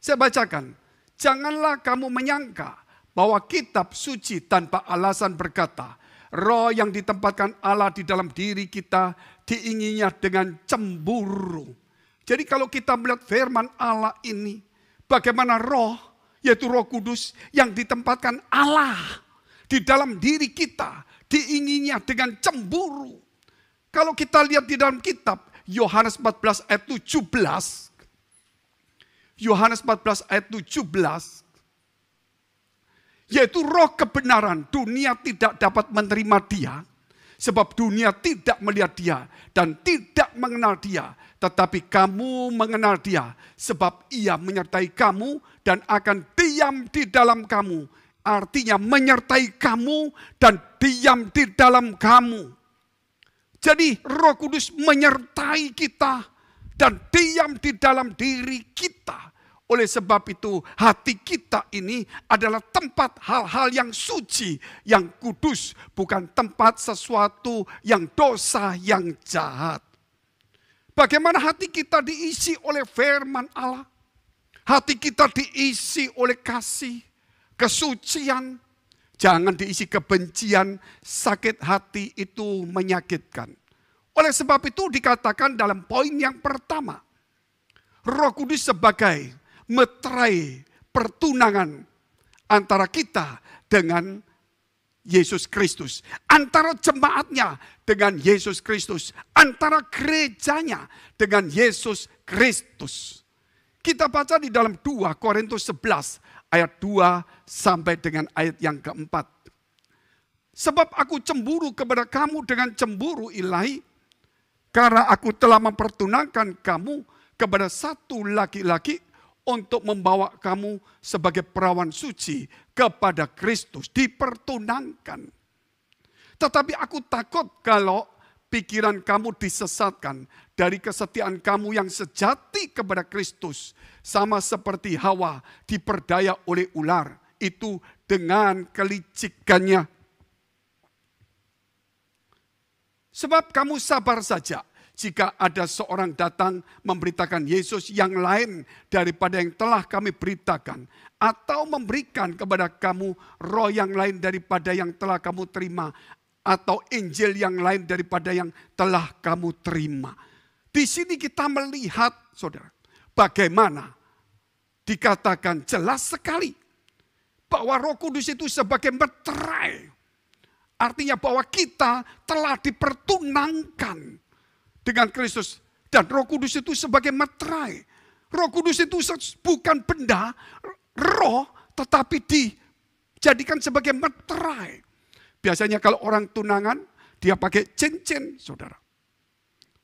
Saya bacakan. Janganlah kamu menyangka bahwa kitab suci tanpa alasan berkata, roh yang ditempatkan Allah di dalam diri kita diinginnya dengan cemburu. Jadi kalau kita melihat firman Allah ini, bagaimana roh, yaitu roh kudus yang ditempatkan Allah di dalam diri kita, diinginnya dengan cemburu. Kalau kita lihat di dalam kitab, Yohanes 14 ayat 17, Yohanes 14 ayat 17 yaitu roh kebenaran. Dunia tidak dapat menerima dia, sebab dunia tidak melihat dia dan tidak mengenal dia. Tetapi kamu mengenal dia, sebab ia menyertai kamu dan akan diam di dalam kamu. Artinya menyertai kamu dan diam di dalam kamu. Jadi roh kudus menyertai kita dan diam di dalam diri kita. Oleh sebab itu, hati kita ini adalah tempat hal-hal yang suci, yang kudus, bukan tempat sesuatu yang dosa, yang jahat. Bagaimana hati kita diisi oleh firman Allah? Hati kita diisi oleh kasih, kesucian. Jangan diisi kebencian, sakit hati itu menyakitkan. Oleh sebab itu dikatakan dalam poin yang pertama, Roh Kudus sebagai meterai pertunangan antara kita dengan Yesus Kristus, antara jemaatnya dengan Yesus Kristus, antara gerejanya dengan Yesus Kristus. Kita baca di dalam 2 Korintus 11 ayat 2 sampai dengan ayat yang keempat. Sebab aku cemburu kepada kamu dengan cemburu ilahi, karena aku telah mempertunangkan kamu kepada satu laki-laki untuk membawa kamu sebagai perawan suci kepada Kristus, dipertunangkan. Tetapi aku takut kalau pikiran kamu disesatkan dari kesetiaan kamu yang sejati kepada Kristus, sama seperti Hawa diperdaya oleh ular itu dengan kelicikannya. Sebab kamu sabar saja jika ada seorang datang memberitakan Yesus yang lain daripada yang telah kami beritakan, atau memberikan kepada kamu roh yang lain daripada yang telah kamu terima, atau Injil yang lain daripada yang telah kamu terima. Di sini kita melihat, saudara, bagaimana dikatakan jelas sekali bahwa Roh Kudus itu sebagai meterai. Artinya bahwa kita telah dipertunangkan dengan Kristus. Dan roh kudus itu sebagai materai. Roh kudus itu bukan benda, roh tetapi dijadikan sebagai materai. Biasanya kalau orang tunangan, dia pakai cincin, saudara.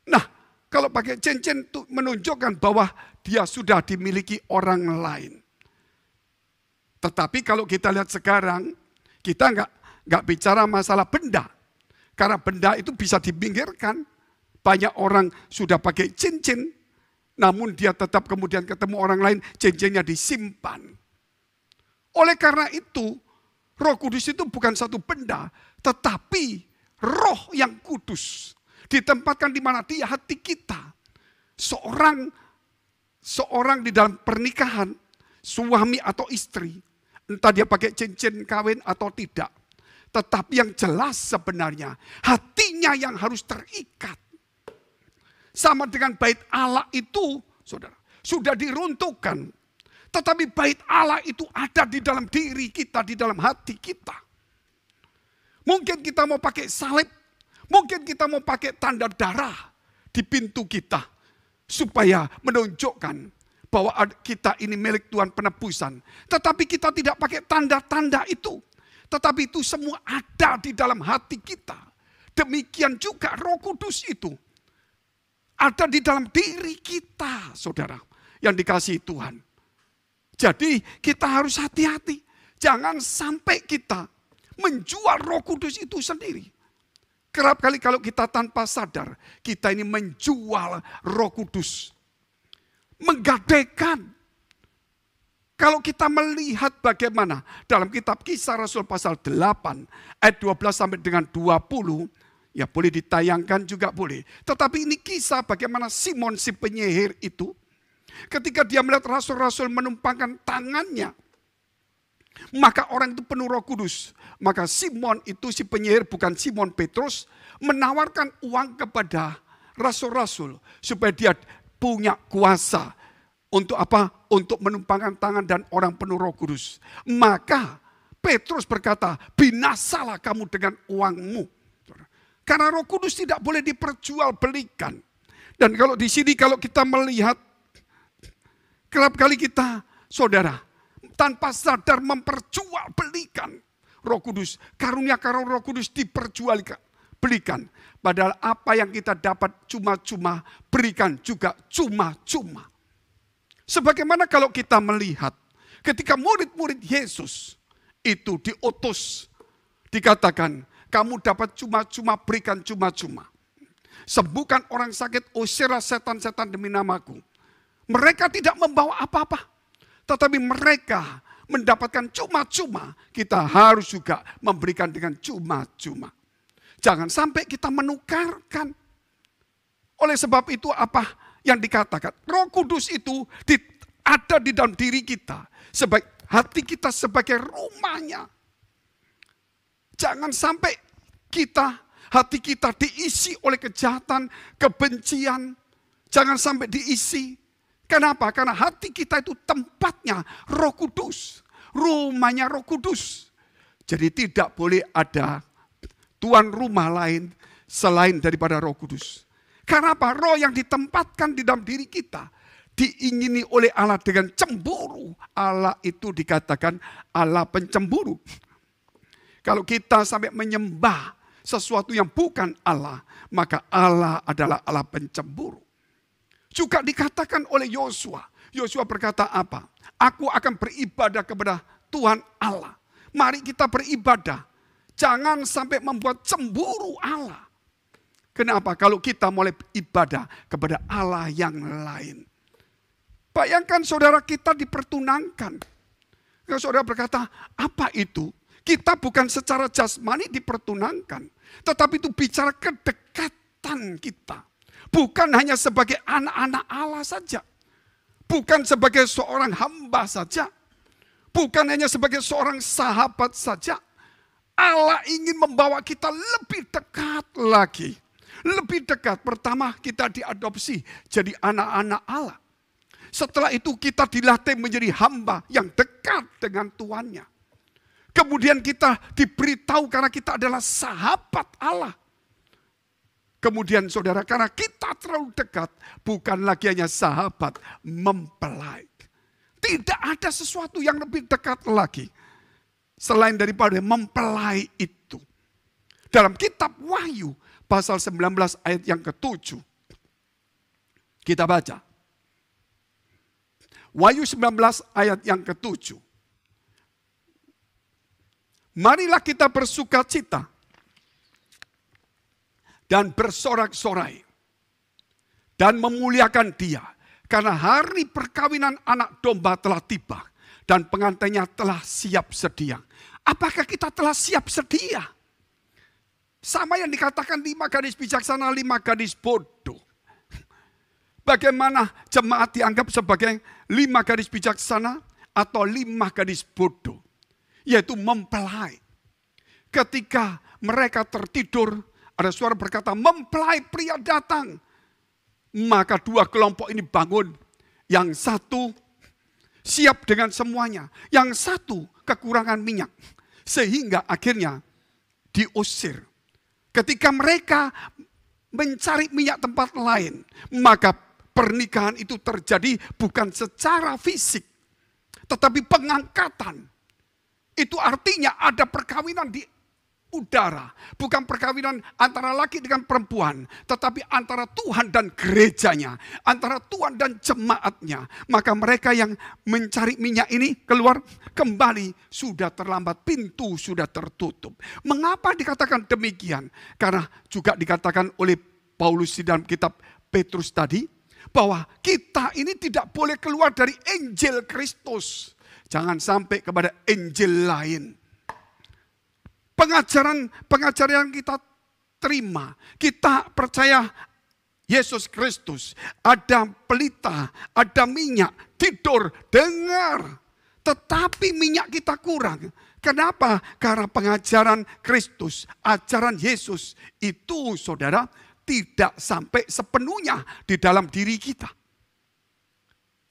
Nah, kalau pakai cincin itu menunjukkan bahwa dia sudah dimiliki orang lain. Tetapi kalau kita lihat sekarang, kita nggak nggak bicara masalah benda, karena benda itu bisa dipinggirkan. Banyak orang sudah pakai cincin, namun dia tetap kemudian ketemu orang lain, cincinnya disimpan. Oleh karena itu, roh kudus itu bukan satu benda, tetapi roh yang kudus. Ditempatkan di mana? dia hati kita. Seorang seorang di dalam pernikahan, suami atau istri, entah dia pakai cincin kawin atau tidak. Tetapi yang jelas sebenarnya, hatinya yang harus terikat. Sama dengan bait Allah itu, saudara, sudah diruntuhkan. Tetapi bait Allah itu ada di dalam diri kita, di dalam hati kita. Mungkin kita mau pakai salib, mungkin kita mau pakai tanda darah di pintu kita supaya menunjukkan bahwa kita ini milik Tuhan penebusan. Tetapi kita tidak pakai tanda-tanda itu. Tetapi itu semua ada di dalam hati kita. Demikian juga roh kudus itu ada di dalam diri kita, saudara, yang dikasihi Tuhan. Jadi kita harus hati-hati. Jangan sampai kita menjual roh kudus itu sendiri. Kerap kali kalau kita tanpa sadar, kita ini menjual roh kudus. Menggadaikan. Kalau kita melihat bagaimana dalam kitab kisah Rasul pasal 8, ayat 12 sampai dengan 20, Ya boleh ditayangkan juga boleh. Tetapi ini kisah bagaimana Simon si penyihir itu ketika dia melihat rasul-rasul menumpangkan tangannya maka orang itu penuh roh kudus. Maka Simon itu si penyihir bukan Simon Petrus menawarkan uang kepada rasul-rasul supaya dia punya kuasa untuk apa? Untuk menumpangkan tangan dan orang penuh roh kudus. Maka Petrus berkata, binasalah kamu dengan uangmu. Karena roh kudus tidak boleh diperjualbelikan. Dan kalau di sini kalau kita melihat, kerap kali kita, saudara, tanpa sadar memperjualbelikan roh kudus. Karunia karunia roh kudus diperjualkan. Belikan. Padahal apa yang kita dapat cuma-cuma, berikan juga cuma-cuma. Sebagaimana kalau kita melihat ketika murid-murid Yesus itu diutus, dikatakan kamu dapat cuma-cuma berikan cuma-cuma. Sembuhkan orang sakit, usirlah oh, setan-setan demi namaku. Mereka tidak membawa apa-apa. Tetapi mereka mendapatkan cuma-cuma, kita harus juga memberikan dengan cuma-cuma. Jangan sampai kita menukarkan. Oleh sebab itu apa yang dikatakan? Roh Kudus itu ada di dalam diri kita. Sebaik hati kita sebagai rumahnya. Jangan sampai kita, hati kita diisi oleh kejahatan, kebencian. Jangan sampai diisi. Kenapa? Karena hati kita itu tempatnya roh kudus. Rumahnya roh kudus. Jadi tidak boleh ada tuan rumah lain selain daripada roh kudus. Karena apa? Roh yang ditempatkan di dalam diri kita diingini oleh Allah dengan cemburu. Allah itu dikatakan Allah pencemburu. Kalau kita sampai menyembah sesuatu yang bukan Allah, maka Allah adalah Allah pencemburu. Juga dikatakan oleh Yosua. Yosua berkata apa? Aku akan beribadah kepada Tuhan Allah. Mari kita beribadah. Jangan sampai membuat cemburu Allah. Kenapa? Kalau kita mulai ibadah kepada Allah yang lain. Bayangkan saudara kita dipertunangkan. saudara berkata, apa itu? Kita bukan secara jasmani dipertunangkan, tetapi itu bicara kedekatan kita. Bukan hanya sebagai anak-anak Allah saja. Bukan sebagai seorang hamba saja. Bukan hanya sebagai seorang sahabat saja. Allah ingin membawa kita lebih dekat lagi. Lebih dekat. Pertama kita diadopsi jadi anak-anak Allah. Setelah itu kita dilatih menjadi hamba yang dekat dengan tuannya. Kemudian kita diberitahu karena kita adalah sahabat Allah. Kemudian saudara, karena kita terlalu dekat, bukan lagi hanya sahabat, mempelai. Tidak ada sesuatu yang lebih dekat lagi. Selain daripada mempelai itu. Dalam kitab Wahyu, pasal 19 ayat yang ketujuh. Kita baca. Wahyu 19 ayat yang ketujuh. Marilah kita bersuka cita dan bersorak-sorai dan memuliakan dia. Karena hari perkawinan anak domba telah tiba dan pengantinnya telah siap sedia. Apakah kita telah siap sedia? Sama yang dikatakan lima gadis bijaksana, lima gadis bodoh. Bagaimana jemaat dianggap sebagai lima gadis bijaksana atau lima gadis bodoh? yaitu mempelai. Ketika mereka tertidur, ada suara berkata, mempelai pria datang. Maka dua kelompok ini bangun. Yang satu siap dengan semuanya. Yang satu kekurangan minyak. Sehingga akhirnya diusir. Ketika mereka mencari minyak tempat lain, maka pernikahan itu terjadi bukan secara fisik, tetapi pengangkatan itu artinya ada perkawinan di udara, bukan perkawinan antara laki dengan perempuan, tetapi antara Tuhan dan gerejanya, antara Tuhan dan jemaatnya. Maka mereka yang mencari minyak ini keluar kembali sudah terlambat, pintu sudah tertutup. Mengapa dikatakan demikian? Karena juga dikatakan oleh Paulus di dalam kitab Petrus tadi bahwa kita ini tidak boleh keluar dari Injil Kristus. Jangan sampai kepada Injil lain. Pengajaran pengajaran yang kita terima, kita percaya Yesus Kristus, ada pelita, ada minyak, tidur, dengar. Tetapi minyak kita kurang. Kenapa? Karena pengajaran Kristus, ajaran Yesus itu saudara tidak sampai sepenuhnya di dalam diri kita.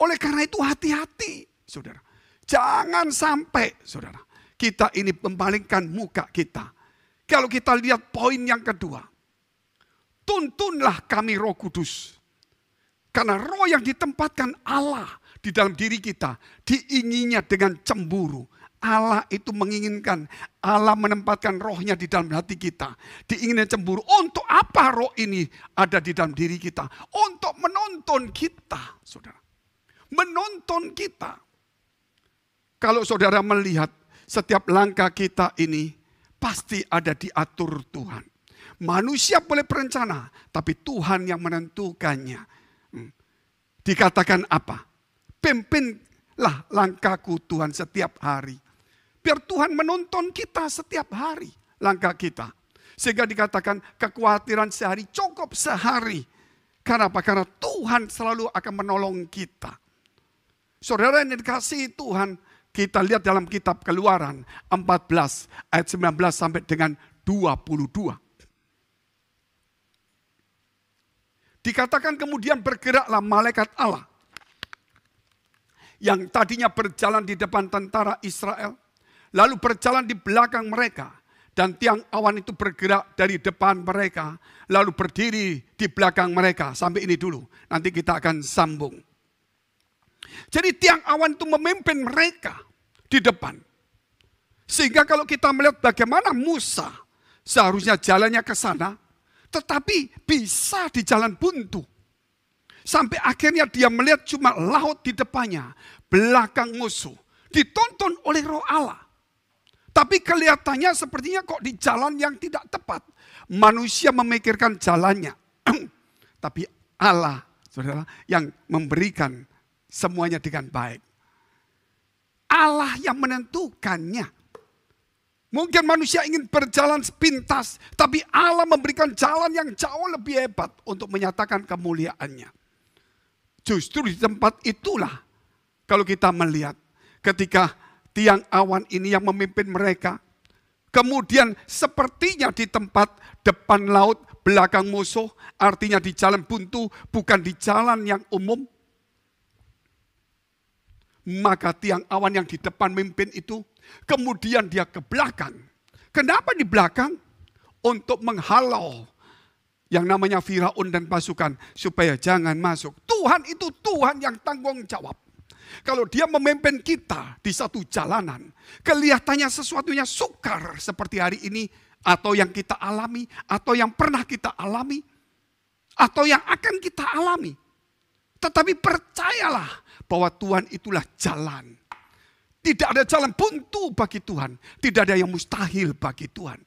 Oleh karena itu hati-hati saudara. Jangan sampai, saudara, kita ini membalikkan muka kita. Kalau kita lihat poin yang kedua, tuntunlah kami roh kudus. Karena roh yang ditempatkan Allah di dalam diri kita, diinginnya dengan cemburu. Allah itu menginginkan, Allah menempatkan rohnya di dalam hati kita. Diinginnya cemburu. Untuk apa roh ini ada di dalam diri kita? Untuk menonton kita, saudara. menonton kita. Kalau saudara melihat setiap langkah kita ini pasti ada diatur Tuhan. Manusia boleh berencana, tapi Tuhan yang menentukannya. Hmm. Dikatakan apa? Pimpinlah langkahku Tuhan setiap hari. Biar Tuhan menonton kita setiap hari langkah kita. Sehingga dikatakan kekhawatiran sehari cukup sehari. Karena apa? Karena Tuhan selalu akan menolong kita. Saudara yang dikasih Tuhan, kita lihat dalam kitab keluaran 14 ayat 19 sampai dengan 22. Dikatakan kemudian bergeraklah malaikat Allah. Yang tadinya berjalan di depan tentara Israel. Lalu berjalan di belakang mereka. Dan tiang awan itu bergerak dari depan mereka. Lalu berdiri di belakang mereka. Sampai ini dulu. Nanti kita akan sambung. Jadi tiang awan itu memimpin mereka di depan. Sehingga kalau kita melihat bagaimana Musa seharusnya jalannya ke sana, tetapi bisa di jalan buntu. Sampai akhirnya dia melihat cuma laut di depannya, belakang musuh. Ditonton oleh roh Allah. Tapi kelihatannya sepertinya kok di jalan yang tidak tepat. Manusia memikirkan jalannya. Tapi Allah, yang memberikan semuanya dengan baik. Allah yang menentukannya. Mungkin manusia ingin berjalan sepintas, tapi Allah memberikan jalan yang jauh lebih hebat untuk menyatakan kemuliaannya. Justru di tempat itulah kalau kita melihat ketika tiang awan ini yang memimpin mereka. Kemudian sepertinya di tempat depan laut belakang musuh, artinya di jalan buntu, bukan di jalan yang umum. Maka tiang awan yang di depan mimpin itu, kemudian dia ke belakang. Kenapa di belakang? Untuk menghalau yang namanya Firaun dan pasukan supaya jangan masuk. Tuhan itu Tuhan yang tanggung jawab. Kalau dia memimpin kita di satu jalanan, kelihatannya sesuatunya sukar seperti hari ini atau yang kita alami atau yang pernah kita alami atau yang akan kita alami. Tetapi percayalah bahwa Tuhan itulah jalan. Tidak ada jalan buntu bagi Tuhan. Tidak ada yang mustahil bagi Tuhan.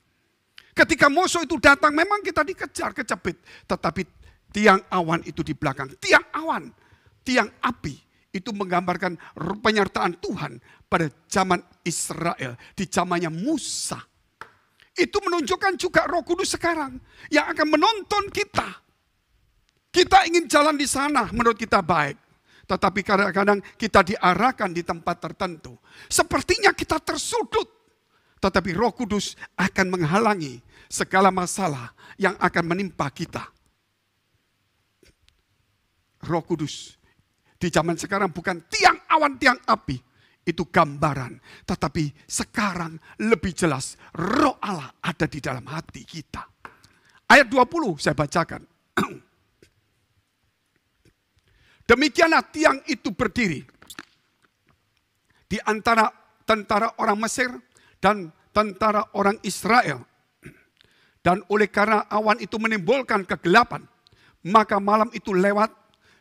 Ketika musuh itu datang, memang kita dikejar, kejepit. Tetapi tiang awan itu di belakang. Tiang awan, tiang api. Itu menggambarkan penyertaan Tuhan pada zaman Israel. Di zamannya Musa. Itu menunjukkan juga roh kudus sekarang. Yang akan menonton kita. Kita ingin jalan di sana menurut kita baik tetapi kadang-kadang kita diarahkan di tempat tertentu. Sepertinya kita tersudut, tetapi Roh Kudus akan menghalangi segala masalah yang akan menimpa kita. Roh Kudus di zaman sekarang bukan tiang awan, tiang api, itu gambaran. Tetapi sekarang lebih jelas roh Allah ada di dalam hati kita. Ayat 20 saya bacakan. Demikianlah tiang itu berdiri di antara tentara orang Mesir dan tentara orang Israel. Dan oleh karena awan itu menimbulkan kegelapan, maka malam itu lewat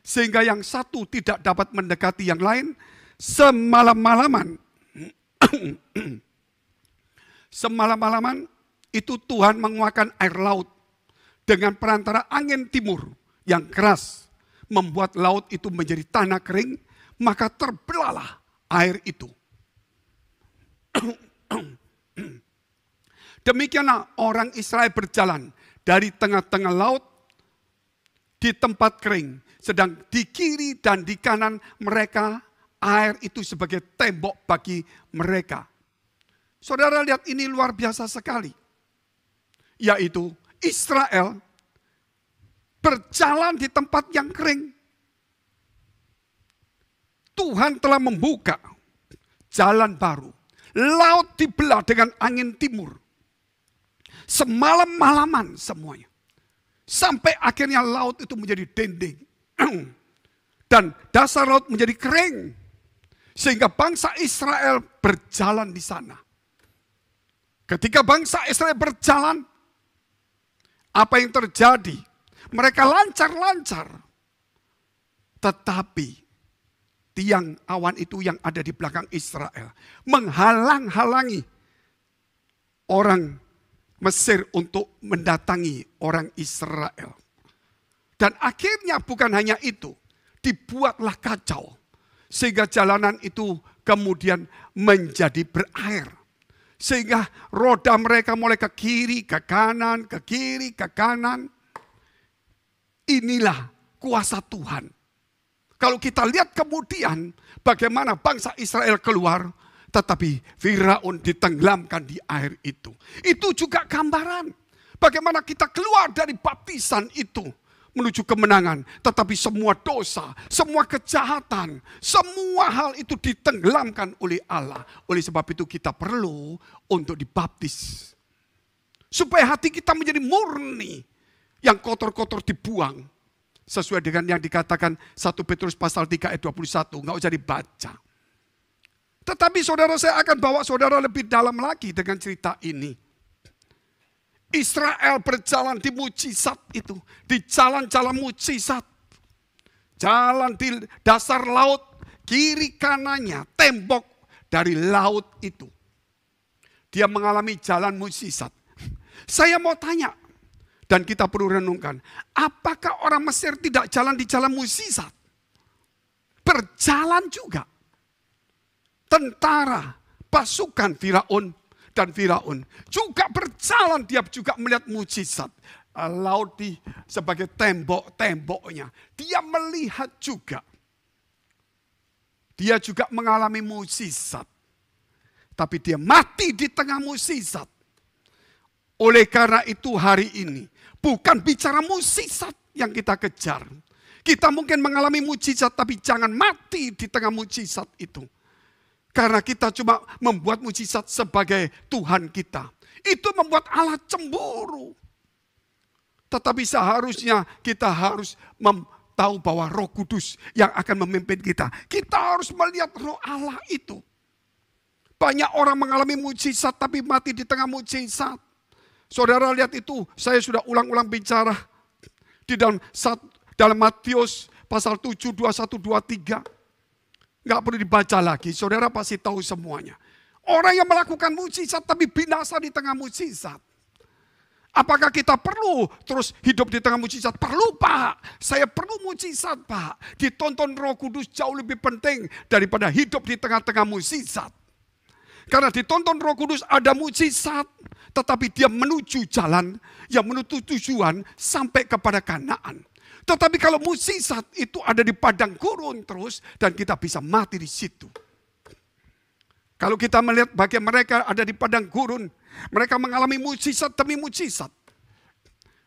sehingga yang satu tidak dapat mendekati yang lain semalam-malaman. semalam-malaman itu Tuhan menguakkan air laut dengan perantara angin timur yang keras membuat laut itu menjadi tanah kering, maka terbelalah air itu. Demikianlah orang Israel berjalan dari tengah-tengah laut di tempat kering, sedang di kiri dan di kanan mereka air itu sebagai tembok bagi mereka. Saudara lihat ini luar biasa sekali. Yaitu Israel berjalan di tempat yang kering. Tuhan telah membuka jalan baru. Laut dibelah dengan angin timur. Semalam malaman semuanya. Sampai akhirnya laut itu menjadi dinding. Dan dasar laut menjadi kering. Sehingga bangsa Israel berjalan di sana. Ketika bangsa Israel berjalan, apa yang terjadi? Mereka lancar-lancar. Tetapi tiang awan itu yang ada di belakang Israel menghalang-halangi orang Mesir untuk mendatangi orang Israel. Dan akhirnya bukan hanya itu, dibuatlah kacau sehingga jalanan itu kemudian menjadi berair. Sehingga roda mereka mulai ke kiri, ke kanan, ke kiri, ke kanan. Inilah kuasa Tuhan. Kalau kita lihat kemudian bagaimana bangsa Israel keluar, tetapi Firaun ditenggelamkan di air itu. Itu juga gambaran bagaimana kita keluar dari baptisan itu menuju kemenangan, tetapi semua dosa, semua kejahatan, semua hal itu ditenggelamkan oleh Allah. Oleh sebab itu kita perlu untuk dibaptis. Supaya hati kita menjadi murni, yang kotor-kotor dibuang. Sesuai dengan yang dikatakan 1 Petrus pasal 3 ayat 21. Nggak usah dibaca. Tetapi saudara saya akan bawa saudara lebih dalam lagi dengan cerita ini. Israel berjalan di mujizat itu. Di jalan-jalan mujizat. Jalan di dasar laut. Kiri kanannya tembok dari laut itu. Dia mengalami jalan mujizat. Saya mau tanya, dan kita perlu renungkan, apakah orang Mesir tidak jalan di jalan musisat? Berjalan juga. Tentara, pasukan Firaun dan Firaun juga berjalan, dia juga melihat mujizat. Laut di sebagai tembok-temboknya. Dia melihat juga. Dia juga mengalami mujizat. Tapi dia mati di tengah mujizat. Oleh karena itu hari ini Bukan bicara mujizat yang kita kejar. Kita mungkin mengalami mujizat tapi jangan mati di tengah mujizat itu. Karena kita cuma membuat mujizat sebagai Tuhan kita. Itu membuat Allah cemburu. Tetapi seharusnya kita harus tahu bahwa roh kudus yang akan memimpin kita. Kita harus melihat roh Allah itu. Banyak orang mengalami mujizat tapi mati di tengah mujizat. Saudara lihat itu, saya sudah ulang-ulang bicara di dalam dalam Matius pasal 7 21 23. Enggak perlu dibaca lagi, saudara pasti tahu semuanya. Orang yang melakukan mukjizat tapi binasa di tengah mukjizat. Apakah kita perlu terus hidup di tengah mujizat? Perlu Pak. Saya perlu mujizat Pak. Ditonton roh kudus jauh lebih penting daripada hidup di tengah-tengah mujizat. Karena ditonton roh kudus ada mujizat. Tetapi dia menuju jalan yang menuju tujuan sampai kepada kanaan. Tetapi kalau mujizat itu ada di padang gurun terus dan kita bisa mati di situ. Kalau kita melihat bagaimana mereka ada di padang gurun, mereka mengalami mujizat demi mujizat.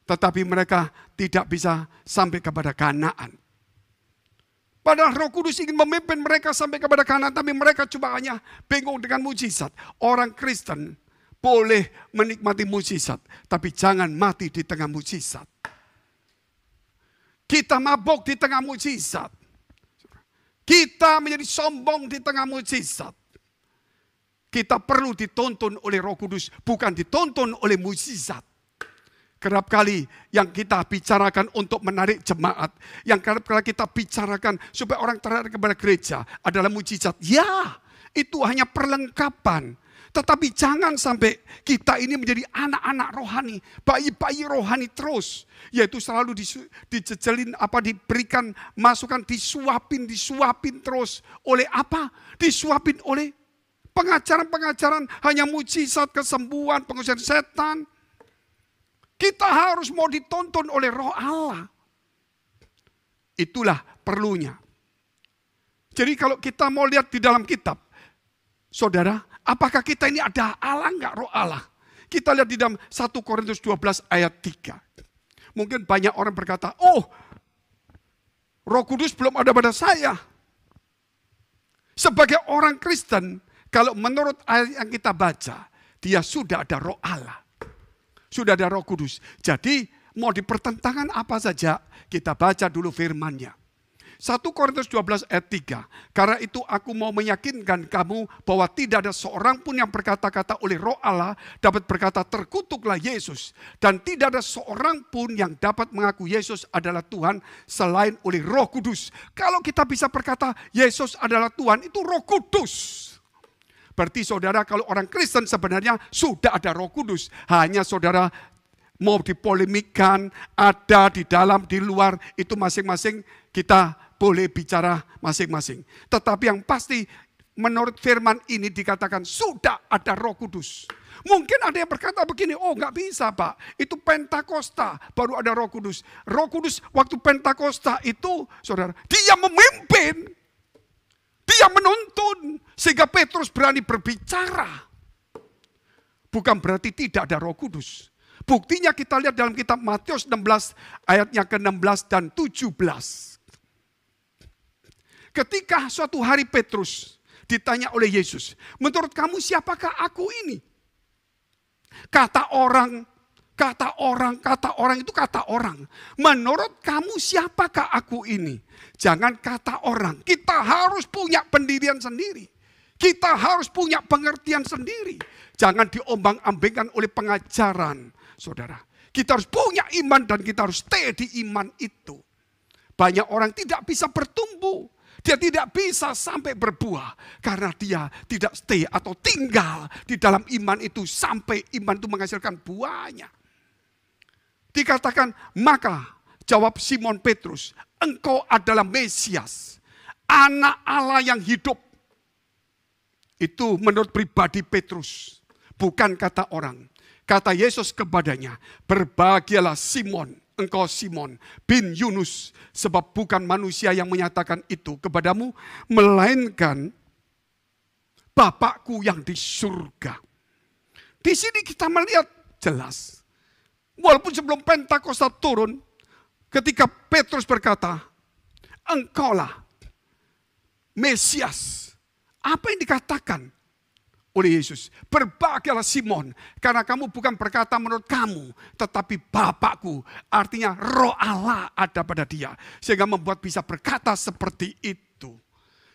Tetapi mereka tidak bisa sampai kepada kanaan. Padahal roh kudus ingin memimpin mereka sampai kepada kanan, tapi mereka cuma hanya bingung dengan mujizat. Orang Kristen boleh menikmati mujizat, tapi jangan mati di tengah mujizat. Kita mabok di tengah mujizat. Kita menjadi sombong di tengah mujizat. Kita perlu dituntun oleh roh kudus, bukan dituntun oleh mujizat kerap kali yang kita bicarakan untuk menarik jemaat, yang kerap kali kita bicarakan supaya orang tertarik kepada gereja adalah mujizat. Ya, itu hanya perlengkapan. Tetapi jangan sampai kita ini menjadi anak-anak rohani, bayi-bayi rohani terus, yaitu selalu dijejelin apa diberikan masukan disuapin disuapin terus oleh apa? Disuapin oleh pengajaran-pengajaran hanya mujizat kesembuhan, pengusiran setan, kita harus mau ditonton oleh roh Allah. Itulah perlunya. Jadi kalau kita mau lihat di dalam kitab, saudara, apakah kita ini ada Allah enggak roh Allah? Kita lihat di dalam 1 Korintus 12 ayat 3. Mungkin banyak orang berkata, oh roh kudus belum ada pada saya. Sebagai orang Kristen, kalau menurut ayat yang kita baca, dia sudah ada roh Allah sudah ada roh kudus. Jadi mau dipertentangan apa saja, kita baca dulu firmannya. 1 Korintus 12 ayat 3. Karena itu aku mau meyakinkan kamu bahwa tidak ada seorang pun yang berkata-kata oleh roh Allah dapat berkata terkutuklah Yesus. Dan tidak ada seorang pun yang dapat mengaku Yesus adalah Tuhan selain oleh roh kudus. Kalau kita bisa berkata Yesus adalah Tuhan itu roh kudus. Berarti saudara kalau orang Kristen sebenarnya sudah ada roh kudus. Hanya saudara mau dipolemikan, ada di dalam, di luar, itu masing-masing kita boleh bicara masing-masing. Tetapi yang pasti menurut firman ini dikatakan sudah ada roh kudus. Mungkin ada yang berkata begini, oh nggak bisa pak, itu Pentakosta baru ada roh kudus. Roh kudus waktu Pentakosta itu saudara, dia memimpin dia menuntun sehingga Petrus berani berbicara. Bukan berarti tidak ada Roh Kudus. Buktinya kita lihat dalam kitab Matius 16 ayatnya ke-16 dan 17. Ketika suatu hari Petrus ditanya oleh Yesus, "Menurut kamu siapakah aku ini?" Kata orang Kata orang, kata orang itu kata orang. Menurut kamu siapakah aku ini? Jangan kata orang. Kita harus punya pendirian sendiri. Kita harus punya pengertian sendiri. Jangan diombang-ambingkan oleh pengajaran, saudara. Kita harus punya iman dan kita harus stay di iman itu. Banyak orang tidak bisa bertumbuh. Dia tidak bisa sampai berbuah karena dia tidak stay atau tinggal di dalam iman itu sampai iman itu menghasilkan buahnya. Dikatakan, maka jawab Simon Petrus, engkau adalah Mesias, anak Allah yang hidup. Itu menurut pribadi Petrus, bukan kata orang. Kata Yesus kepadanya, berbahagialah Simon, engkau Simon bin Yunus, sebab bukan manusia yang menyatakan itu kepadamu, melainkan Bapakku yang di surga. Di sini kita melihat jelas Walaupun sebelum Pentakosta turun, ketika Petrus berkata, engkaulah Mesias. Apa yang dikatakan oleh Yesus? Berbahagialah Simon, karena kamu bukan berkata menurut kamu, tetapi Bapakku. Artinya roh Allah ada pada dia, sehingga membuat bisa berkata seperti itu.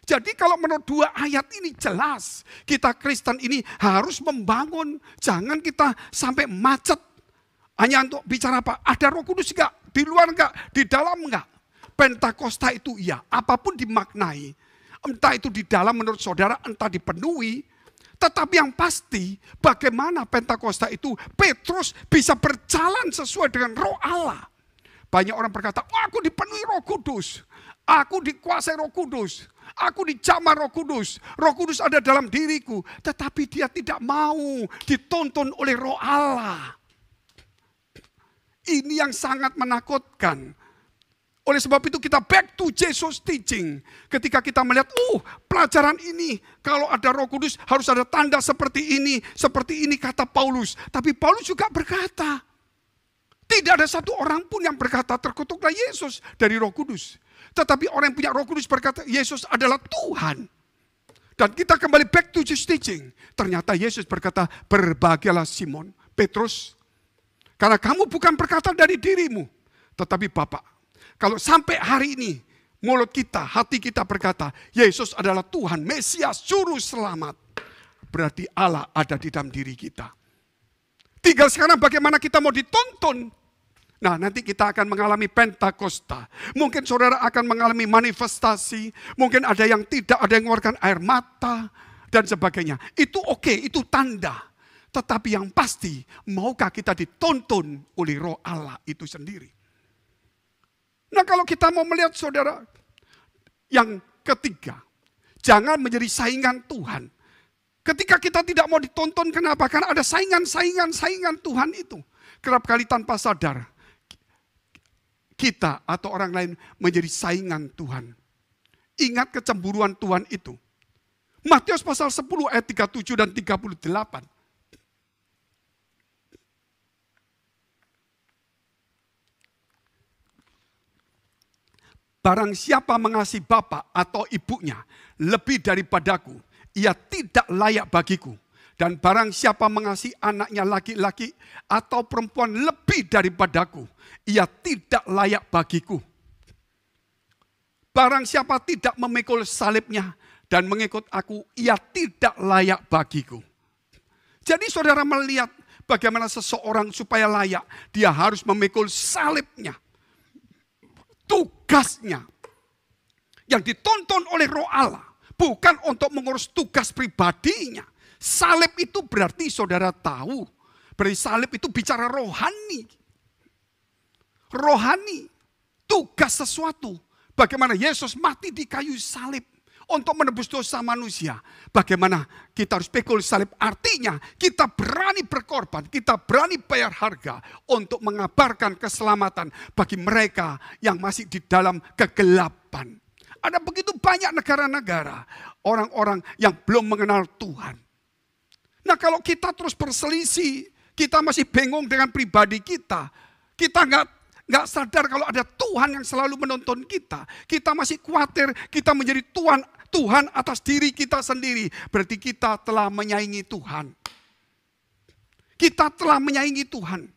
Jadi kalau menurut dua ayat ini jelas, kita Kristen ini harus membangun. Jangan kita sampai macet hanya untuk bicara apa? Ada roh kudus enggak? Di luar enggak? Di dalam enggak? Pentakosta itu iya. Apapun dimaknai. Entah itu di dalam menurut saudara, entah dipenuhi. Tetapi yang pasti bagaimana Pentakosta itu Petrus bisa berjalan sesuai dengan roh Allah. Banyak orang berkata, oh, aku dipenuhi roh kudus. Aku dikuasai roh kudus. Aku dijamah roh kudus. Roh kudus ada dalam diriku. Tetapi dia tidak mau ditonton oleh roh Allah. Ini yang sangat menakutkan. Oleh sebab itu kita back to Jesus teaching. Ketika kita melihat, uh pelajaran ini kalau ada roh kudus harus ada tanda seperti ini, seperti ini kata Paulus. Tapi Paulus juga berkata, tidak ada satu orang pun yang berkata terkutuklah Yesus dari roh kudus. Tetapi orang yang punya roh kudus berkata Yesus adalah Tuhan. Dan kita kembali back to Jesus teaching. Ternyata Yesus berkata, berbahagialah Simon, Petrus, karena kamu bukan berkata dari dirimu, tetapi Bapak. Kalau sampai hari ini mulut kita, hati kita berkata, Yesus adalah Tuhan, Mesias, Juru Selamat. Berarti Allah ada di dalam diri kita. Tinggal sekarang bagaimana kita mau dituntun. Nah nanti kita akan mengalami Pentakosta. Mungkin saudara akan mengalami manifestasi. Mungkin ada yang tidak, ada yang mengeluarkan air mata dan sebagainya. Itu oke, okay, itu tanda. Tetapi yang pasti, maukah kita dituntun oleh roh Allah itu sendiri? Nah kalau kita mau melihat saudara, yang ketiga, jangan menjadi saingan Tuhan. Ketika kita tidak mau ditonton, kenapa? Karena ada saingan-saingan, saingan Tuhan itu. Kerap kali tanpa sadar, kita atau orang lain menjadi saingan Tuhan. Ingat kecemburuan Tuhan itu. Matius pasal 10 ayat 37 dan 38. barang siapa mengasihi bapak atau ibunya lebih daripadaku, ia tidak layak bagiku. Dan barang siapa mengasihi anaknya laki-laki atau perempuan lebih daripadaku, ia tidak layak bagiku. Barang siapa tidak memikul salibnya dan mengikut aku, ia tidak layak bagiku. Jadi saudara melihat bagaimana seseorang supaya layak, dia harus memikul salibnya tugasnya. Yang ditonton oleh roh Allah. Bukan untuk mengurus tugas pribadinya. Salib itu berarti saudara tahu. Berarti salib itu bicara rohani. Rohani. Tugas sesuatu. Bagaimana Yesus mati di kayu salib untuk menebus dosa manusia. Bagaimana kita harus pikul salib? Artinya kita berani berkorban, kita berani bayar harga untuk mengabarkan keselamatan bagi mereka yang masih di dalam kegelapan. Ada begitu banyak negara-negara orang-orang yang belum mengenal Tuhan. Nah kalau kita terus berselisih, kita masih bingung dengan pribadi kita. Kita nggak nggak sadar kalau ada Tuhan yang selalu menonton kita. Kita masih khawatir kita menjadi Tuhan Tuhan atas diri kita sendiri. Berarti kita telah menyaingi Tuhan. Kita telah menyaingi Tuhan.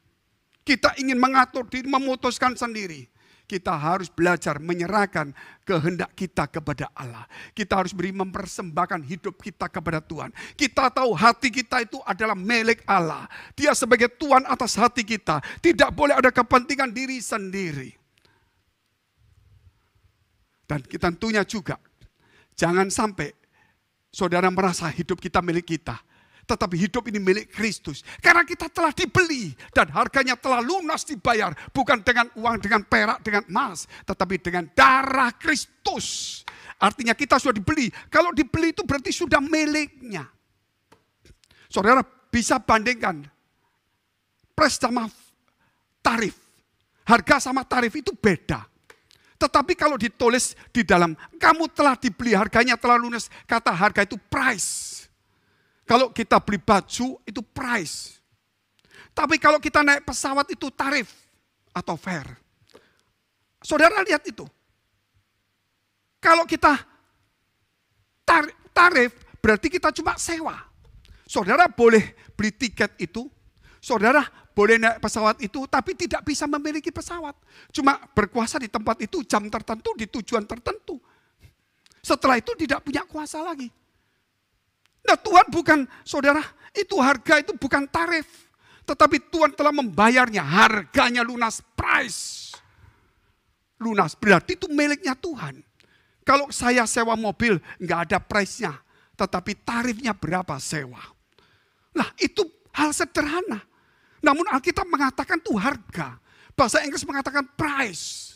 Kita ingin mengatur diri, memutuskan sendiri. Kita harus belajar menyerahkan kehendak kita kepada Allah. Kita harus beri mempersembahkan hidup kita kepada Tuhan. Kita tahu hati kita itu adalah milik Allah. Dia sebagai Tuhan atas hati kita. Tidak boleh ada kepentingan diri sendiri. Dan kita tentunya juga Jangan sampai saudara merasa hidup kita milik kita. Tetapi hidup ini milik Kristus. Karena kita telah dibeli dan harganya telah lunas dibayar. Bukan dengan uang, dengan perak, dengan emas. Tetapi dengan darah Kristus. Artinya kita sudah dibeli. Kalau dibeli itu berarti sudah miliknya. Saudara bisa bandingkan. Pres sama tarif. Harga sama tarif itu beda. Tetapi kalau ditulis di dalam, kamu telah dibeli harganya telah lunas, kata harga itu price. Kalau kita beli baju itu price. Tapi kalau kita naik pesawat itu tarif atau fare. Saudara lihat itu. Kalau kita tarif, tarif berarti kita cuma sewa. Saudara boleh beli tiket itu, saudara boleh naik pesawat itu, tapi tidak bisa memiliki pesawat. Cuma berkuasa di tempat itu jam tertentu, di tujuan tertentu. Setelah itu tidak punya kuasa lagi. Nah Tuhan bukan, saudara, itu harga itu bukan tarif. Tetapi Tuhan telah membayarnya, harganya lunas price. Lunas, berarti itu miliknya Tuhan. Kalau saya sewa mobil, nggak ada price-nya. Tetapi tarifnya berapa sewa. Nah itu hal sederhana. Namun Alkitab mengatakan itu harga. Bahasa Inggris mengatakan price.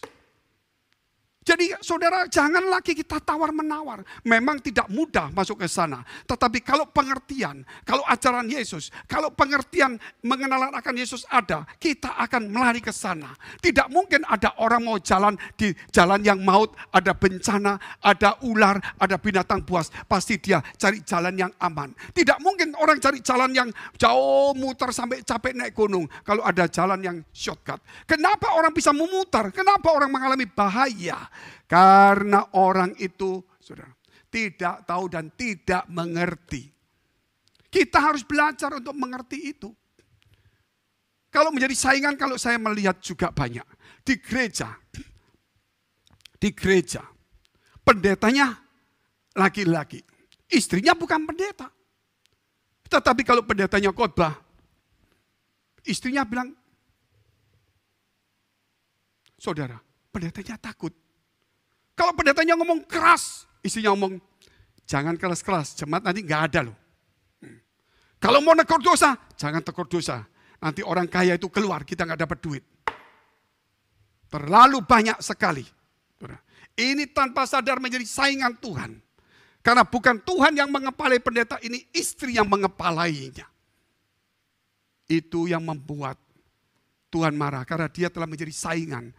Jadi saudara jangan lagi kita tawar-menawar. Memang tidak mudah masuk ke sana. Tetapi kalau pengertian, kalau ajaran Yesus, kalau pengertian mengenal akan Yesus ada, kita akan melari ke sana. Tidak mungkin ada orang mau jalan di jalan yang maut, ada bencana, ada ular, ada binatang buas. Pasti dia cari jalan yang aman. Tidak mungkin orang cari jalan yang jauh muter sampai capek naik gunung. Kalau ada jalan yang shortcut. Kenapa orang bisa memutar? Kenapa orang mengalami bahaya? Karena orang itu, saudara, tidak tahu dan tidak mengerti. Kita harus belajar untuk mengerti itu. Kalau menjadi saingan, kalau saya melihat juga banyak. Di gereja, di gereja, pendetanya laki-laki. Istrinya bukan pendeta. Tetapi kalau pendetanya khotbah, istrinya bilang, saudara, pendetanya takut. Kalau pendetanya ngomong keras, isinya ngomong, jangan keras-keras, jemaat nanti nggak ada loh. Hmm. Kalau mau nekor dosa, jangan tekor dosa. Nanti orang kaya itu keluar, kita nggak dapat duit. Terlalu banyak sekali. Ini tanpa sadar menjadi saingan Tuhan. Karena bukan Tuhan yang mengepalai pendeta, ini istri yang mengepalainya. Itu yang membuat Tuhan marah karena dia telah menjadi saingan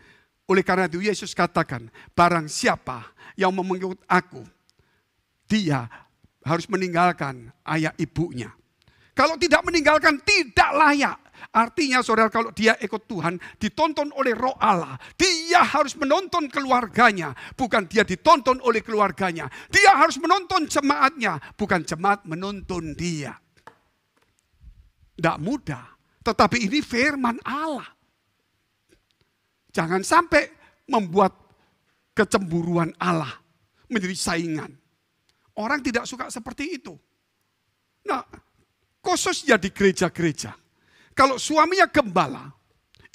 oleh karena itu Yesus katakan, barang siapa yang memengikut aku, dia harus meninggalkan ayah ibunya. Kalau tidak meninggalkan, tidak layak. Artinya saudara kalau dia ikut Tuhan ditonton oleh roh Allah. Dia harus menonton keluarganya. Bukan dia ditonton oleh keluarganya. Dia harus menonton jemaatnya. Bukan jemaat menonton dia. Tidak mudah. Tetapi ini firman Allah. Jangan sampai membuat kecemburuan Allah menjadi saingan. Orang tidak suka seperti itu. Nah, khususnya di gereja-gereja. Kalau suaminya gembala,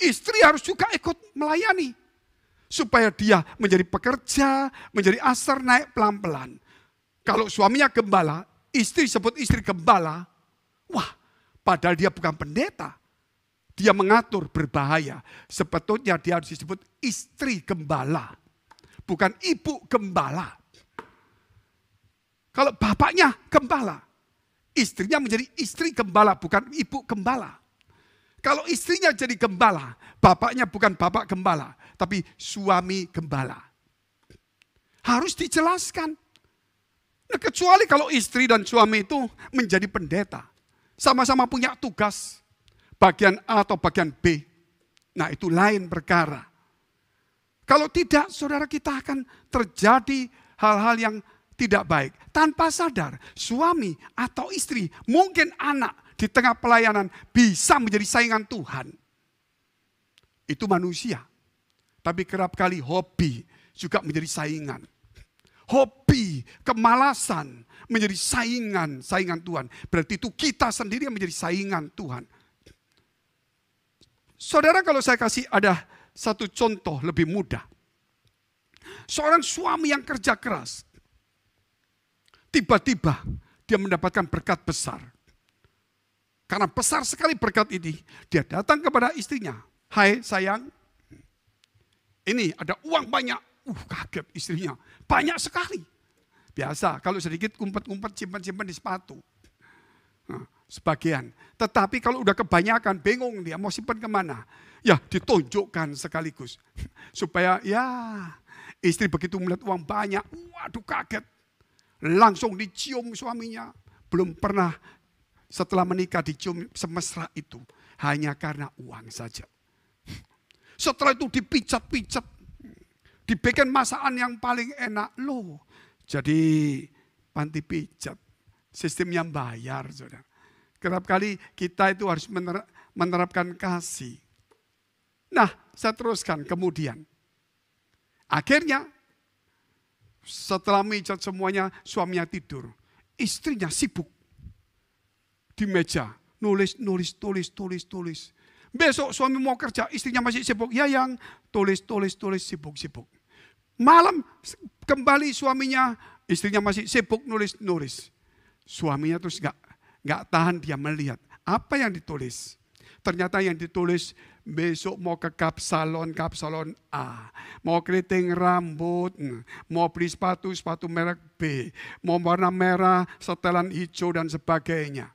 istri harus juga ikut melayani. Supaya dia menjadi pekerja, menjadi asar naik pelan-pelan. Kalau suaminya gembala, istri sebut istri gembala, wah padahal dia bukan pendeta, dia mengatur berbahaya. Sebetulnya dia harus disebut istri gembala, bukan ibu gembala. Kalau bapaknya gembala, istrinya menjadi istri gembala, bukan ibu gembala. Kalau istrinya jadi gembala, bapaknya bukan bapak gembala, tapi suami gembala. Harus dijelaskan. Nah, kecuali kalau istri dan suami itu menjadi pendeta, sama-sama punya tugas, bagian A atau bagian B. Nah itu lain perkara. Kalau tidak, saudara kita akan terjadi hal-hal yang tidak baik. Tanpa sadar, suami atau istri, mungkin anak di tengah pelayanan bisa menjadi saingan Tuhan. Itu manusia. Tapi kerap kali hobi juga menjadi saingan. Hobi, kemalasan menjadi saingan, saingan Tuhan. Berarti itu kita sendiri yang menjadi saingan Tuhan. Saudara kalau saya kasih ada satu contoh lebih mudah. Seorang suami yang kerja keras, tiba-tiba dia mendapatkan berkat besar. Karena besar sekali berkat ini, dia datang kepada istrinya. Hai sayang, ini ada uang banyak. Uh, kaget istrinya. Banyak sekali. Biasa, kalau sedikit kumpet-kumpet, simpan-simpan di sepatu. Nah, sebagian. Tetapi kalau udah kebanyakan, bingung dia mau simpan kemana. Ya ditunjukkan sekaligus. Supaya ya istri begitu melihat uang banyak, waduh kaget. Langsung dicium suaminya. Belum pernah setelah menikah dicium semesra itu. Hanya karena uang saja. Setelah itu dipijat-pijat. Dibikin masakan yang paling enak. Loh, jadi panti pijat. Sistemnya bayar, saudara. Kerap kali kita itu harus menerapkan kasih. Nah, saya teruskan kemudian. Akhirnya setelah mijat semuanya suaminya tidur. Istrinya sibuk di meja. Nulis, nulis, tulis, tulis, tulis. Besok suami mau kerja, istrinya masih sibuk. Ya yang tulis, tulis, tulis, sibuk, sibuk. Malam kembali suaminya, istrinya masih sibuk nulis, nulis. Suaminya terus gak Gak tahan dia melihat. Apa yang ditulis? Ternyata yang ditulis besok mau ke kapsalon, kapsalon A. Mau keriting rambut, mau beli sepatu, sepatu merek B. Mau warna merah, setelan hijau dan sebagainya.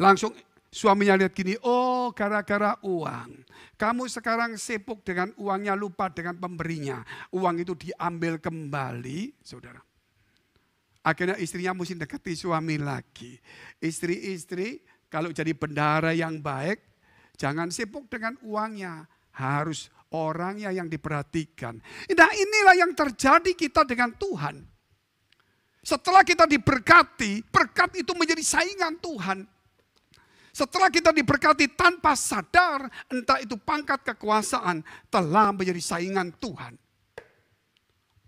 Langsung suaminya lihat gini, oh gara-gara uang. Kamu sekarang sibuk dengan uangnya, lupa dengan pemberinya. Uang itu diambil kembali, saudara. Akhirnya istrinya mesti dekati suami lagi. Istri-istri kalau jadi bendara yang baik, jangan sibuk dengan uangnya. Harus orangnya yang diperhatikan. Nah inilah yang terjadi kita dengan Tuhan. Setelah kita diberkati, berkat itu menjadi saingan Tuhan. Setelah kita diberkati tanpa sadar, entah itu pangkat kekuasaan, telah menjadi saingan Tuhan.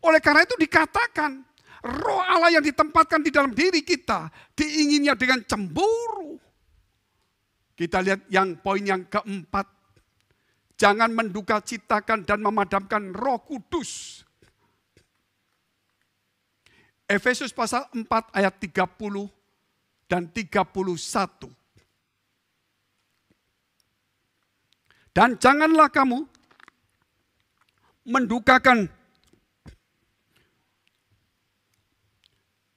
Oleh karena itu dikatakan, roh Allah yang ditempatkan di dalam diri kita diinginnya dengan cemburu. Kita lihat yang poin yang keempat. Jangan menduka citakan dan memadamkan roh kudus. Efesus pasal 4 ayat 30 dan 31. Dan janganlah kamu mendukakan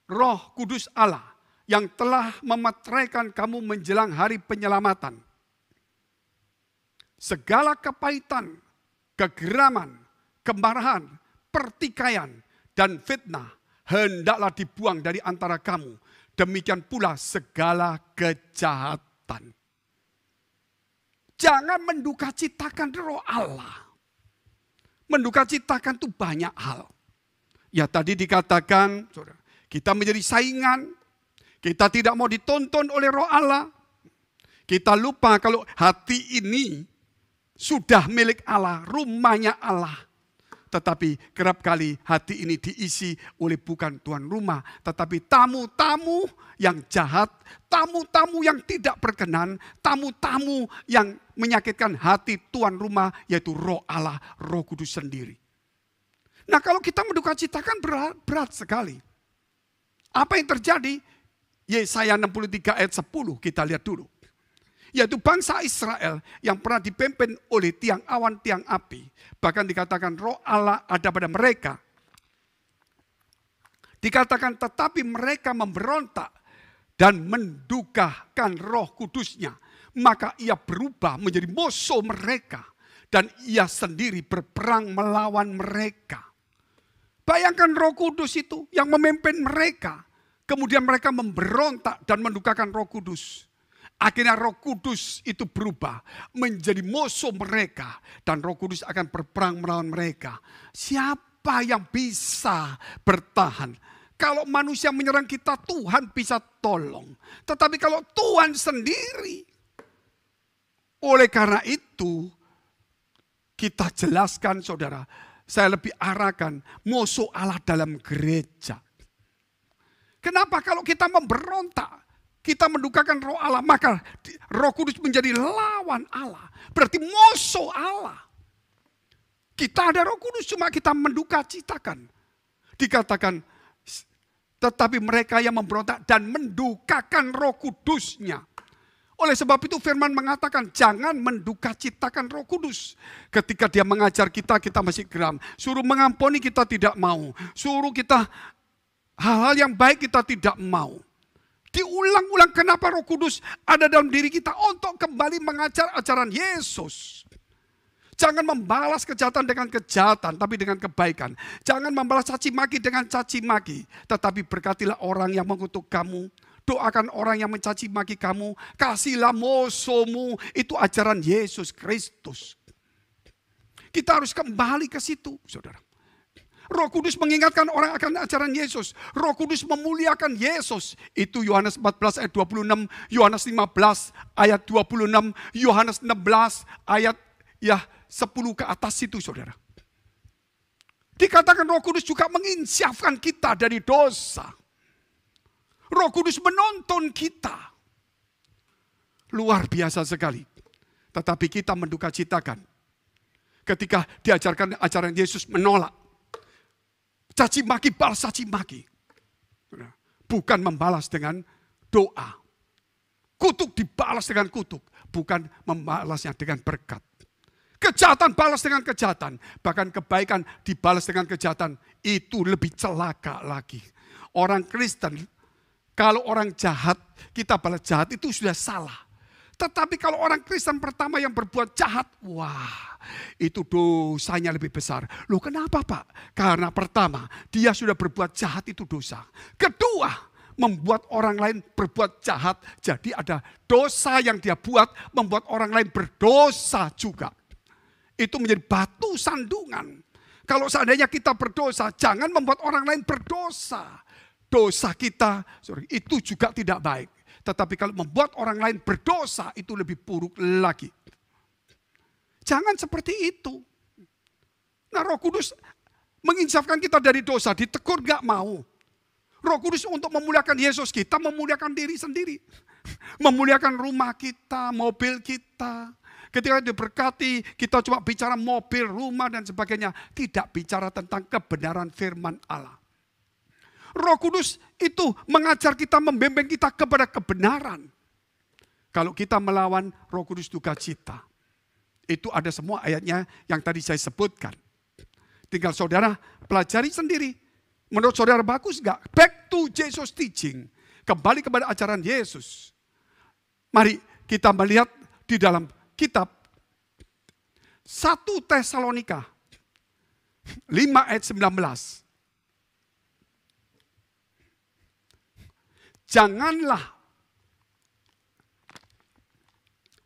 roh kudus Allah yang telah memetraikan kamu menjelang hari penyelamatan. Segala kepahitan, kegeraman, kemarahan, pertikaian, dan fitnah hendaklah dibuang dari antara kamu. Demikian pula segala kejahatan. Jangan menduka citakan roh Allah. Menduka citakan itu banyak hal. Ya tadi dikatakan, saudara, kita menjadi saingan. Kita tidak mau ditonton oleh roh Allah. Kita lupa kalau hati ini sudah milik Allah, rumahnya Allah. Tetapi kerap kali hati ini diisi oleh bukan tuan rumah, tetapi tamu-tamu yang jahat, tamu-tamu yang tidak berkenan, tamu-tamu yang menyakitkan hati tuan rumah, yaitu roh Allah, roh kudus sendiri. Nah kalau kita mendukacitakan berat, berat sekali. Apa yang terjadi? Yesaya 63 ayat 10 kita lihat dulu. Yaitu bangsa Israel yang pernah dipimpin oleh tiang awan, tiang api. Bahkan dikatakan roh Allah ada pada mereka. Dikatakan tetapi mereka memberontak dan mendukakan roh kudusnya. Maka ia berubah menjadi musuh mereka. Dan ia sendiri berperang melawan mereka. Bayangkan roh kudus itu yang memimpin mereka Kemudian mereka memberontak dan mendukakan roh kudus. Akhirnya roh kudus itu berubah menjadi musuh mereka. Dan roh kudus akan berperang melawan mereka. Siapa yang bisa bertahan? Kalau manusia menyerang kita, Tuhan bisa tolong. Tetapi kalau Tuhan sendiri, oleh karena itu kita jelaskan saudara, saya lebih arahkan musuh Allah dalam gereja. Kenapa kalau kita memberontak, kita mendukakan roh Allah, maka roh kudus menjadi lawan Allah. Berarti musuh Allah. Kita ada roh kudus, cuma kita menduka citakan. Dikatakan, tetapi mereka yang memberontak dan mendukakan roh kudusnya. Oleh sebab itu firman mengatakan jangan menduka citakan roh kudus. Ketika dia mengajar kita, kita masih geram. Suruh mengampuni kita tidak mau. Suruh kita Hal-hal yang baik kita tidak mau. Diulang-ulang kenapa roh kudus ada dalam diri kita untuk kembali mengajar ajaran Yesus. Jangan membalas kejahatan dengan kejahatan, tapi dengan kebaikan. Jangan membalas caci maki dengan caci maki, tetapi berkatilah orang yang mengutuk kamu. Doakan orang yang mencaci maki kamu, kasihlah musuhmu. Itu ajaran Yesus Kristus. Kita harus kembali ke situ, saudara. Roh Kudus mengingatkan orang akan ajaran Yesus. Roh Kudus memuliakan Yesus. Itu Yohanes 14 ayat 26, Yohanes 15 ayat 26, Yohanes 16 ayat ya 10 ke atas itu saudara. Dikatakan roh kudus juga menginsyafkan kita dari dosa. Roh kudus menonton kita. Luar biasa sekali. Tetapi kita menduka citakan. Ketika diajarkan ajaran Yesus menolak caci maki balas caci maki. Bukan membalas dengan doa. Kutuk dibalas dengan kutuk, bukan membalasnya dengan berkat. Kejahatan balas dengan kejahatan, bahkan kebaikan dibalas dengan kejahatan. Itu lebih celaka lagi. Orang Kristen, kalau orang jahat, kita balas jahat itu sudah salah. Tetapi kalau orang Kristen pertama yang berbuat jahat, wah itu dosanya lebih besar. Loh kenapa Pak? Karena pertama, dia sudah berbuat jahat itu dosa. Kedua, membuat orang lain berbuat jahat. Jadi ada dosa yang dia buat membuat orang lain berdosa juga. Itu menjadi batu sandungan. Kalau seandainya kita berdosa, jangan membuat orang lain berdosa. Dosa kita sorry, itu juga tidak baik. Tetapi kalau membuat orang lain berdosa itu lebih buruk lagi. Jangan seperti itu. Nah roh kudus menginsafkan kita dari dosa, ditegur gak mau. Roh kudus untuk memuliakan Yesus, kita memuliakan diri sendiri. Memuliakan rumah kita, mobil kita. Ketika diberkati, kita cuma bicara mobil, rumah, dan sebagainya. Tidak bicara tentang kebenaran firman Allah. Roh kudus itu mengajar kita, membimbing kita kepada kebenaran. Kalau kita melawan roh kudus duka cita. Itu ada semua ayatnya yang tadi saya sebutkan. Tinggal saudara pelajari sendiri. Menurut saudara bagus nggak? Back to Jesus teaching. Kembali kepada ajaran Yesus. Mari kita melihat di dalam kitab 1 Tesalonika 5 ayat 19. Janganlah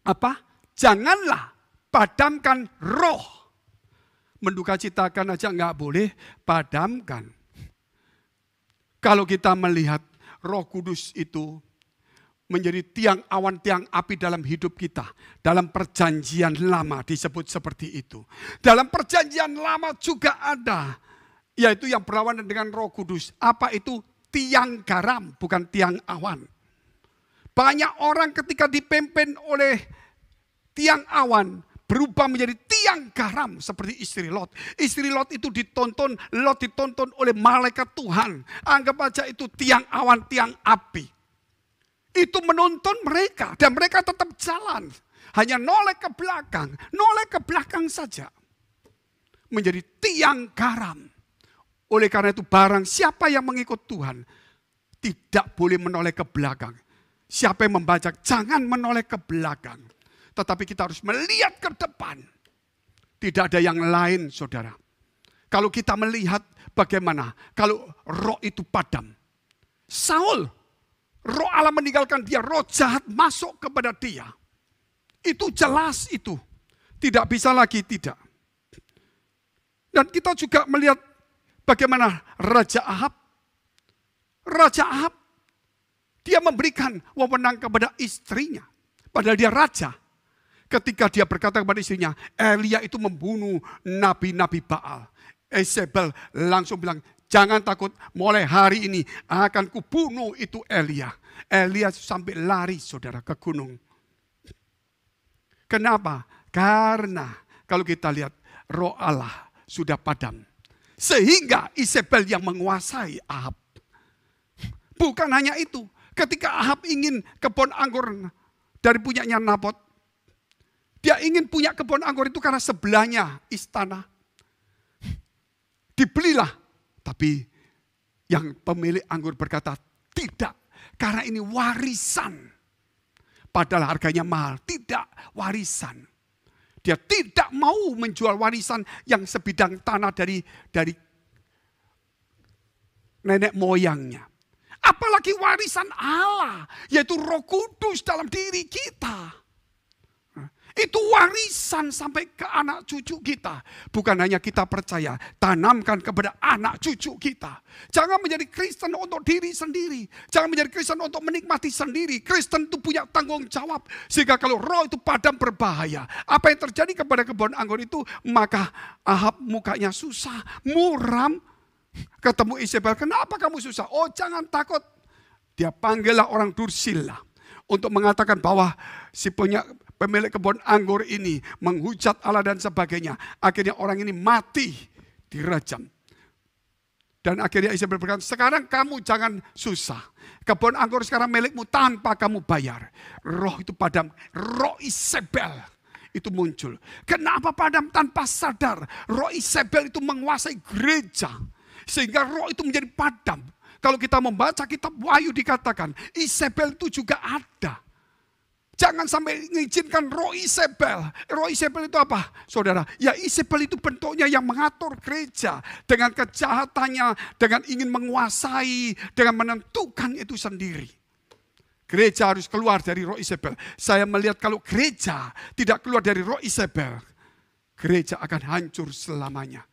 apa? Janganlah padamkan roh. Menduka citakan aja nggak boleh, padamkan. Kalau kita melihat roh kudus itu menjadi tiang awan tiang api dalam hidup kita. Dalam perjanjian lama disebut seperti itu. Dalam perjanjian lama juga ada yaitu yang berlawanan dengan roh kudus. Apa itu? Tiang garam, bukan tiang awan. Banyak orang ketika dipimpin oleh tiang awan, berubah menjadi tiang garam seperti istri Lot. Istri Lot itu ditonton, Lot ditonton oleh malaikat Tuhan. Anggap aja itu tiang awan, tiang api. Itu menonton mereka dan mereka tetap jalan. Hanya noleh ke belakang, noleh ke belakang saja. Menjadi tiang garam. Oleh karena itu barang siapa yang mengikut Tuhan tidak boleh menoleh ke belakang. Siapa yang membajak jangan menoleh ke belakang tetapi kita harus melihat ke depan. Tidak ada yang lain, saudara. Kalau kita melihat bagaimana, kalau roh itu padam. Saul, roh Allah meninggalkan dia, roh jahat masuk kepada dia. Itu jelas itu. Tidak bisa lagi, tidak. Dan kita juga melihat bagaimana Raja Ahab. Raja Ahab, dia memberikan wewenang kepada istrinya. Padahal dia raja ketika dia berkata kepada istrinya, Elia itu membunuh nabi-nabi Baal. Isabel langsung bilang, jangan takut, mulai hari ini akan kubunuh itu Elia. Elia sampai lari saudara ke gunung. Kenapa? Karena kalau kita lihat roh Allah sudah padam. Sehingga Isabel yang menguasai Ahab. Bukan hanya itu. Ketika Ahab ingin kebun anggur dari punyanya Nabot, dia ingin punya kebun anggur itu karena sebelahnya istana. Dibelilah. Tapi yang pemilik anggur berkata, tidak. Karena ini warisan. Padahal harganya mahal. Tidak warisan. Dia tidak mau menjual warisan yang sebidang tanah dari dari nenek moyangnya. Apalagi warisan Allah, yaitu roh kudus dalam diri kita. Itu warisan sampai ke anak cucu kita. Bukan hanya kita percaya, tanamkan kepada anak cucu kita. Jangan menjadi Kristen untuk diri sendiri. Jangan menjadi Kristen untuk menikmati sendiri. Kristen itu punya tanggung jawab. Sehingga kalau roh itu padam berbahaya. Apa yang terjadi kepada kebun anggur itu, maka Ahab mukanya susah, muram. Ketemu Isabel, kenapa kamu susah? Oh jangan takut. Dia panggillah orang Dursila untuk mengatakan bahwa si punya pemilik kebun anggur ini menghujat Allah dan sebagainya. Akhirnya orang ini mati dirajam. Dan akhirnya Isabel berkata, sekarang kamu jangan susah. Kebun anggur sekarang milikmu tanpa kamu bayar. Roh itu padam, roh Isabel itu muncul. Kenapa padam tanpa sadar? Roh Isabel itu menguasai gereja. Sehingga roh itu menjadi padam. Kalau kita membaca kitab Wahyu dikatakan, Isabel itu juga ada. Jangan sampai mengizinkan roh Isabel. Roh Isabel itu apa? Saudara, ya Isabel itu bentuknya yang mengatur gereja. Dengan kejahatannya, dengan ingin menguasai, dengan menentukan itu sendiri. Gereja harus keluar dari roh Isabel. Saya melihat kalau gereja tidak keluar dari roh Isabel, gereja akan hancur selamanya.